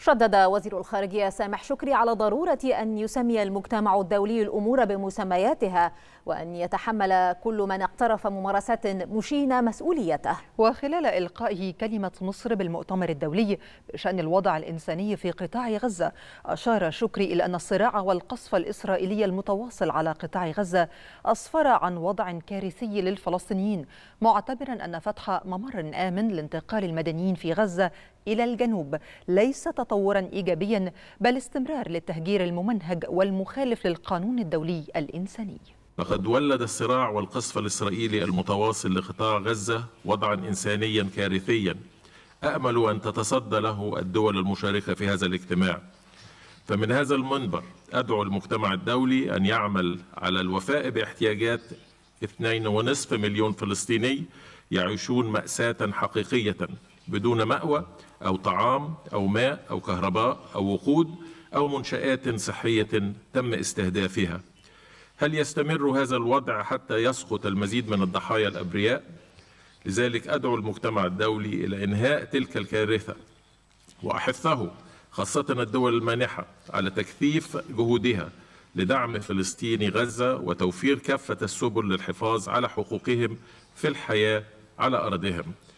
شدد وزير الخارجية سامح شكري على ضرورة أن يسمي المجتمع الدولي الأمور بمسمياتها وأن يتحمل كل من اقترف ممارسات مشينة مسؤوليته وخلال إلقائه كلمة مصر بالمؤتمر الدولي بشأن الوضع الإنساني في قطاع غزة أشار شكري إلى أن الصراع والقصف الإسرائيلي المتواصل على قطاع غزة أسفر عن وضع كارثي للفلسطينيين معتبرا أن فتح ممر آمن لانتقال المدنيين في غزة إلى الجنوب ليس تطورا إيجابيا بل استمرار للتهجير الممنهج والمخالف للقانون الدولي الإنساني لقد ولد الصراع والقصف الإسرائيلي المتواصل لقطاع غزة وضعا إنسانيا كارثيا أأمل أن تتصدى له الدول المشاركة في هذا الاجتماع فمن هذا المنبر أدعو المجتمع الدولي أن يعمل على الوفاء باحتياجات 2.5 مليون فلسطيني يعيشون مأساة حقيقية بدون مأوى أو طعام أو ماء أو كهرباء أو وقود أو منشآت صحية تم استهدافها هل يستمر هذا الوضع حتى يسقط المزيد من الضحايا الأبرياء؟ لذلك أدعو المجتمع الدولي إلى إنهاء تلك الكارثة وأحثه خاصة الدول المانحة على تكثيف جهودها لدعم فلسطيني غزة وتوفير كافة السبل للحفاظ على حقوقهم في الحياة على أرضهم